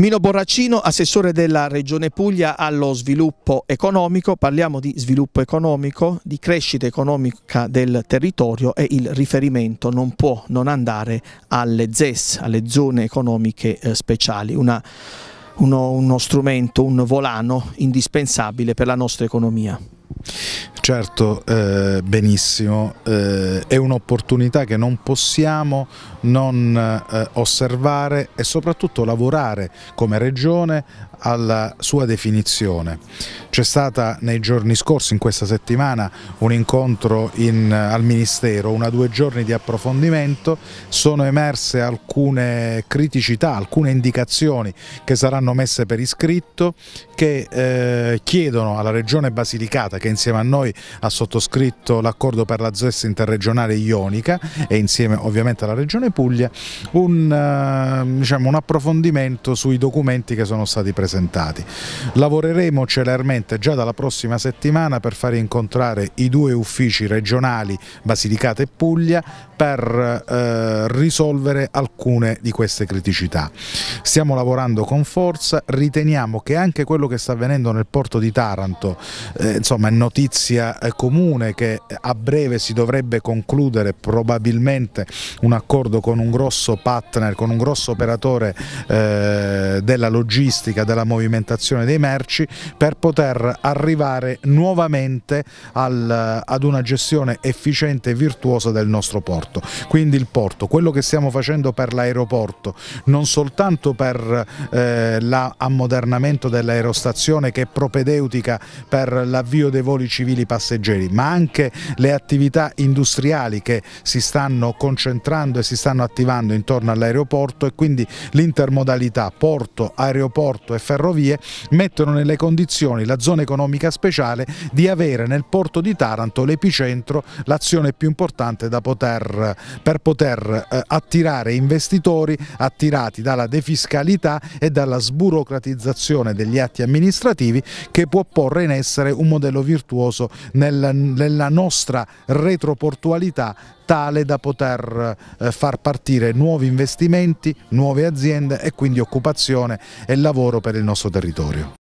Mino Borracino, assessore della Regione Puglia allo sviluppo economico, parliamo di sviluppo economico, di crescita economica del territorio e il riferimento non può non andare alle ZES, alle zone economiche eh, speciali, una, uno, uno strumento, un volano indispensabile per la nostra economia. Certo, eh, benissimo, eh, è un'opportunità che non possiamo non eh, osservare e soprattutto lavorare come Regione alla sua definizione. C'è stata nei giorni scorsi, in questa settimana, un incontro in, al Ministero, una due giorni di approfondimento, sono emerse alcune criticità, alcune indicazioni che saranno messe per iscritto che eh, chiedono alla Regione Basilicata che insieme a noi ha sottoscritto l'accordo per la ZES interregionale ionica e insieme ovviamente alla Regione Puglia un, eh, diciamo, un approfondimento sui documenti che sono stati presentati. Lavoreremo celermente già dalla prossima settimana per far incontrare i due uffici regionali Basilicata e Puglia per eh, risolvere alcune di queste criticità. Stiamo lavorando con forza, riteniamo che anche quello che sta avvenendo nel porto di Taranto eh, insomma, notizia eh, comune che eh, a breve si dovrebbe concludere probabilmente un accordo con un grosso partner, con un grosso operatore eh, della logistica, della movimentazione dei merci per poter arrivare nuovamente al, ad una gestione efficiente e virtuosa del nostro porto. Quindi il porto, quello che stiamo facendo per l'aeroporto, non soltanto per eh, l'ammodernamento dell'aerostazione che è propedeutica per l'avvio dei voli voli civili passeggeri, ma anche le attività industriali che si stanno concentrando e si stanno attivando intorno all'aeroporto e quindi l'intermodalità porto, aeroporto e ferrovie mettono nelle condizioni la zona economica speciale di avere nel porto di Taranto l'epicentro, l'azione più importante poter, per poter eh, attirare investitori attirati dalla defiscalità e dalla sburocratizzazione degli atti amministrativi che può porre in essere un modello virtuoso virtuoso nel, nella nostra retroportualità tale da poter eh, far partire nuovi investimenti, nuove aziende e quindi occupazione e lavoro per il nostro territorio.